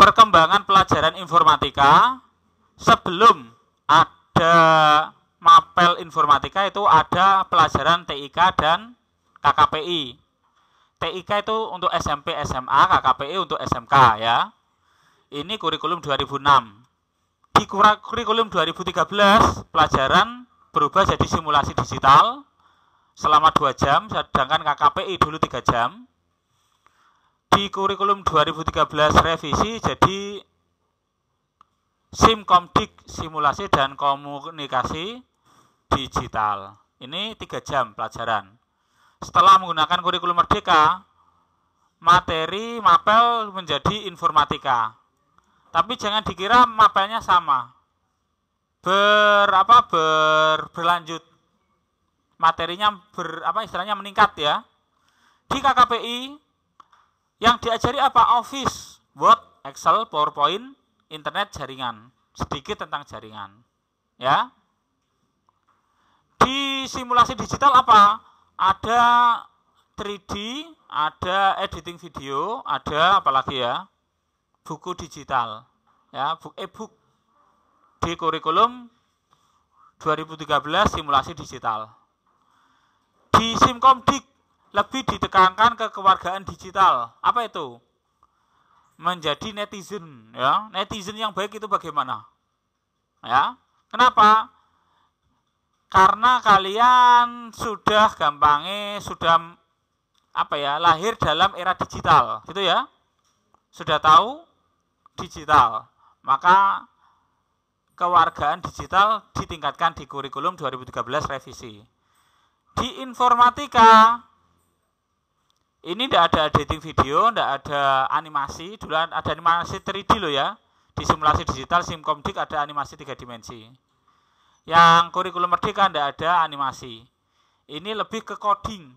perkembangan pelajaran informatika sebelum ada mapel informatika itu ada pelajaran TIK dan KKPI. TIK itu untuk SMP, SMA, KKPI untuk SMK ya. Ini kurikulum 2006. Di kurikulum 2013 pelajaran berubah jadi simulasi digital selama 2 jam sedangkan KKPI dulu 3 jam di kurikulum 2013 revisi jadi SIMKOMDIK simulasi dan komunikasi digital. Ini tiga jam pelajaran. Setelah menggunakan kurikulum merdeka, materi mapel menjadi informatika. Tapi jangan dikira mapelnya sama. Berapa apa ber, berlanjut. Materinya ber apa istilahnya meningkat ya. Di KKPI yang diajari apa? Office, Word, Excel, PowerPoint, internet, jaringan. Sedikit tentang jaringan. Ya. Di simulasi digital apa? Ada 3D, ada editing video, ada apalagi ya? Buku digital. Ya, buku e-book di kurikulum 2013 simulasi digital. Di Simkomdik lebih ditekankan ke kewargaan digital. Apa itu? Menjadi netizen, ya. Netizen yang baik itu bagaimana? Ya. Kenapa? Karena kalian sudah gampangnya sudah apa ya, lahir dalam era digital, gitu ya. Sudah tahu digital. Maka kewargaan digital ditingkatkan di kurikulum 2013 revisi. Di informatika ini tidak ada editing video tidak ada animasi dulu ada animasi 3D loh ya di simulasi digital komik ada animasi tiga dimensi yang kurikulum merdeka tidak ada animasi ini lebih ke coding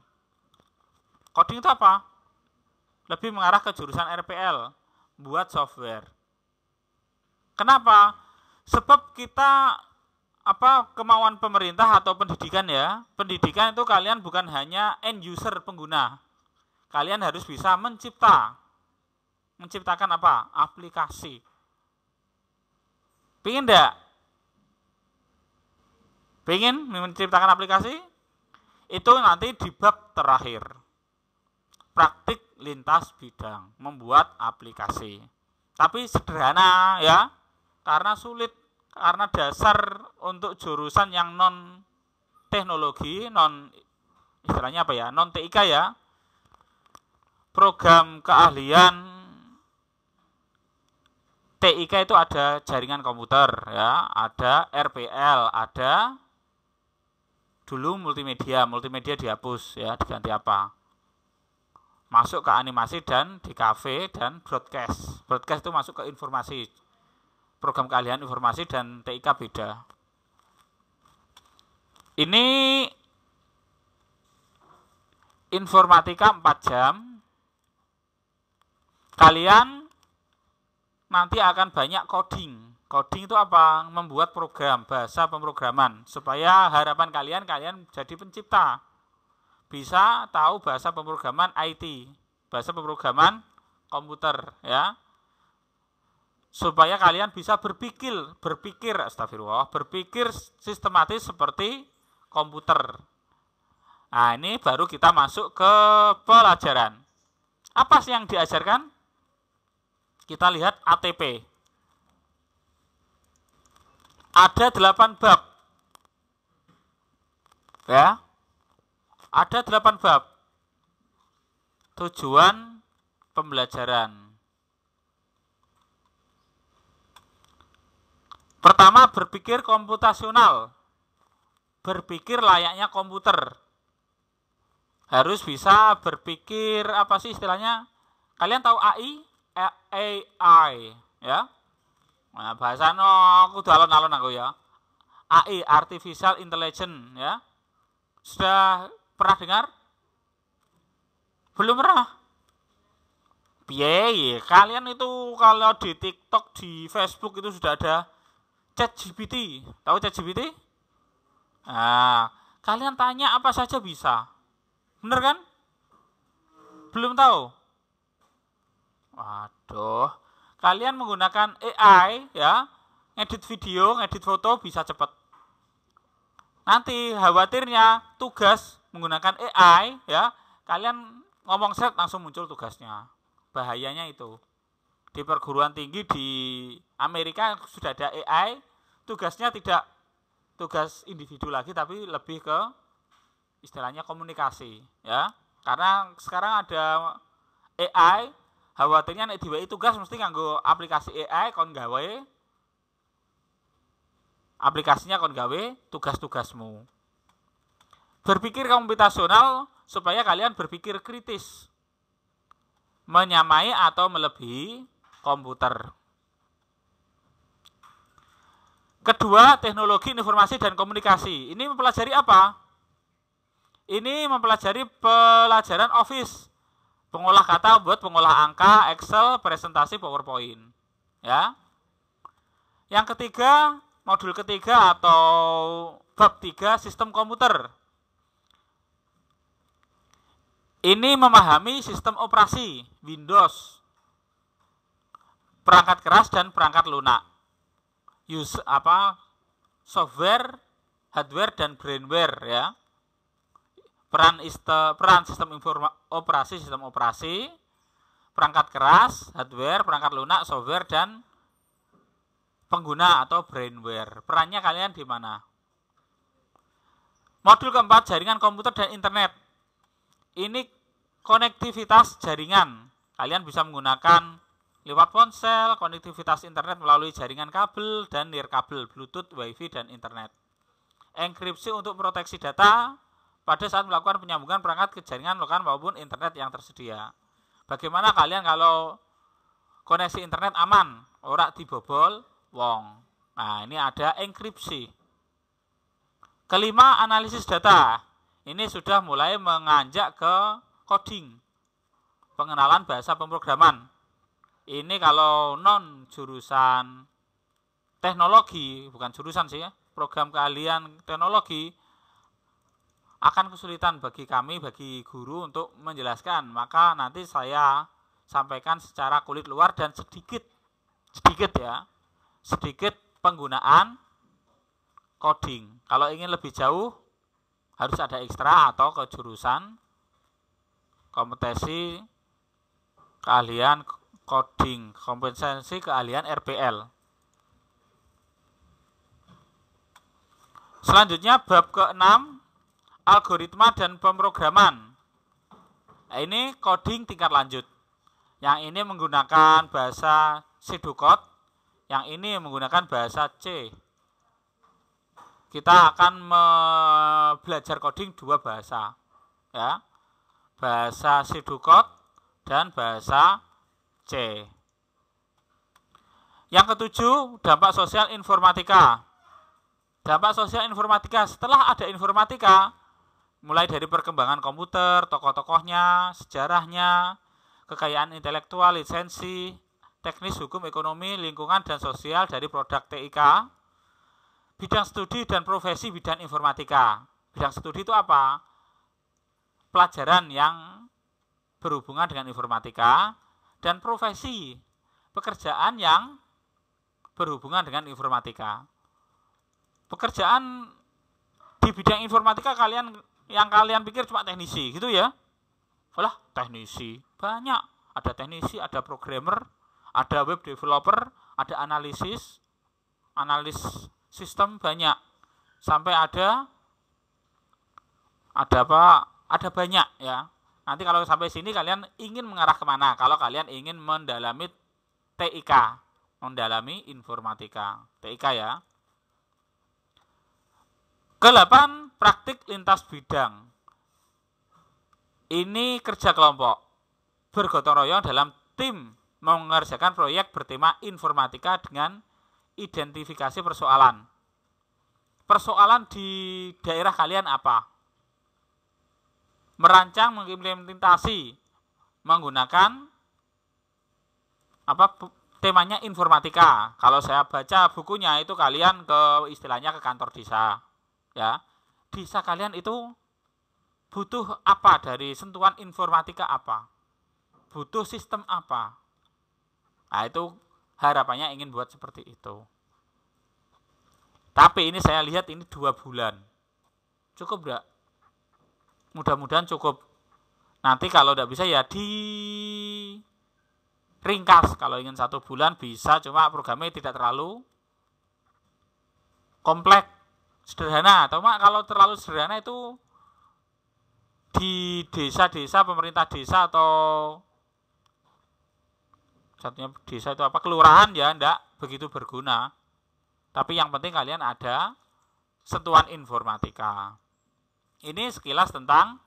coding itu apa lebih mengarah ke jurusan RPL buat software kenapa sebab kita apa kemauan pemerintah atau pendidikan ya pendidikan itu kalian bukan hanya end user pengguna kalian harus bisa mencipta menciptakan apa? aplikasi. Pingin enggak? Pingin menciptakan aplikasi? Itu nanti di bab terakhir. Praktik lintas bidang, membuat aplikasi. Tapi sederhana ya, karena sulit karena dasar untuk jurusan yang non teknologi, non istilahnya apa ya? non TIK ya, program keahlian TIK itu ada jaringan komputer ya, ada RPL, ada dulu multimedia, multimedia dihapus ya, diganti apa? Masuk ke animasi dan di kafe dan broadcast. Broadcast itu masuk ke informasi. Program keahlian informasi dan TIK beda. Ini informatika 4 jam, kalian nanti akan banyak coding. Coding itu apa? Membuat program, bahasa pemrograman. Supaya harapan kalian, kalian jadi pencipta. Bisa tahu bahasa pemrograman IT, bahasa pemrograman komputer. ya Supaya kalian bisa berpikir, berpikir, astagfirullah, berpikir sistematis seperti komputer. Nah, ini baru kita masuk ke pelajaran. Apa sih yang diajarkan? Kita lihat ATP. Ada 8 bab. Ya. Ada 8 bab. Tujuan pembelajaran. Pertama berpikir komputasional. Berpikir layaknya komputer. Harus bisa berpikir apa sih istilahnya? Kalian tahu AI? AI ya. Nah, bahasa no aku alon-alon aku ya. AI artificial intelligence ya. Sudah pernah dengar? Belum pernah. Piye, kalian itu kalau di TikTok, di Facebook itu sudah ada ChatGPT. Tahu ChatGPT? Nah, kalian tanya apa saja bisa. Bener kan? Belum tahu. Waduh, kalian menggunakan AI ya, ngedit video, ngedit foto bisa cepat. Nanti khawatirnya tugas menggunakan AI ya, kalian ngomong set langsung muncul tugasnya. Bahayanya itu. Di perguruan tinggi di Amerika sudah ada AI, tugasnya tidak tugas individu lagi tapi lebih ke istilahnya komunikasi ya. Karena sekarang ada AI Khawatirnya nek diwai tugas mesti nganggo aplikasi AI kon gawe aplikasinya kon gawe tugas-tugasmu. Berpikir komputasional supaya kalian berpikir kritis. Menyamai atau melebihi komputer. Kedua, teknologi informasi dan komunikasi. Ini mempelajari apa? Ini mempelajari pelajaran office pengolah kata buat pengolah angka, Excel, presentasi, PowerPoint. Ya. Yang ketiga, modul ketiga atau bab tiga sistem komputer. Ini memahami sistem operasi Windows, perangkat keras dan perangkat lunak. Use apa? Software, hardware dan brainware ya peran iste, peran sistem informa, operasi sistem operasi perangkat keras hardware perangkat lunak software dan pengguna atau brainware perannya kalian di mana modul keempat jaringan komputer dan internet ini konektivitas jaringan kalian bisa menggunakan lewat ponsel konektivitas internet melalui jaringan kabel dan nirkabel bluetooth wifi dan internet enkripsi untuk proteksi data pada saat melakukan penyambungan perangkat ke jaringan lokal maupun internet yang tersedia. Bagaimana kalian kalau koneksi internet aman, ora dibobol wong. Nah, ini ada enkripsi. Kelima, analisis data. Ini sudah mulai menganjak ke coding. Pengenalan bahasa pemrograman. Ini kalau non jurusan teknologi, bukan jurusan sih ya, program keahlian teknologi, akan kesulitan bagi kami, bagi guru untuk menjelaskan. Maka nanti saya sampaikan secara kulit luar dan sedikit, sedikit ya, sedikit penggunaan coding. Kalau ingin lebih jauh, harus ada ekstra atau kejurusan kompetensi keahlian coding, kompetensi keahlian RPL. Selanjutnya bab ke-6 algoritma dan pemrograman. Nah, ini coding tingkat lanjut. Yang ini menggunakan bahasa Cdu yang ini menggunakan bahasa C. Kita akan belajar coding dua bahasa, ya. Bahasa Cdu dan bahasa C. Yang ketujuh, dampak sosial informatika. Dampak sosial informatika, setelah ada informatika, mulai dari perkembangan komputer, tokoh-tokohnya, sejarahnya, kekayaan intelektual, lisensi, teknis hukum ekonomi, lingkungan dan sosial dari produk TIK, bidang studi dan profesi bidang informatika. Bidang studi itu apa? Pelajaran yang berhubungan dengan informatika dan profesi pekerjaan yang berhubungan dengan informatika. Pekerjaan di bidang informatika kalian yang kalian pikir cuma teknisi gitu ya. Walah, teknisi. Banyak. Ada teknisi, ada programmer, ada web developer, ada analisis, analis sistem banyak. Sampai ada ada apa? Ada banyak ya. Nanti kalau sampai sini kalian ingin mengarah kemana? Kalau kalian ingin mendalami TIK, mendalami informatika, TIK ya. ke praktik lintas bidang. Ini kerja kelompok bergotong royong dalam tim mengerjakan proyek bertema informatika dengan identifikasi persoalan. Persoalan di daerah kalian apa? Merancang mengimplementasi menggunakan apa temanya informatika. Kalau saya baca bukunya itu kalian ke istilahnya ke kantor desa, ya desa kalian itu butuh apa dari sentuhan informatika apa? Butuh sistem apa? Nah, itu harapannya ingin buat seperti itu. Tapi ini saya lihat ini dua bulan. Cukup enggak? Mudah-mudahan cukup. Nanti kalau enggak bisa ya di ringkas. Kalau ingin satu bulan bisa, cuma programnya tidak terlalu kompleks sederhana atau mak kalau terlalu sederhana itu di desa-desa pemerintah desa atau satunya desa itu apa kelurahan ya ndak begitu berguna tapi yang penting kalian ada sentuhan informatika ini sekilas tentang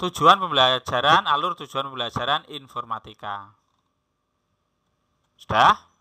tujuan pembelajaran alur tujuan pembelajaran informatika sudah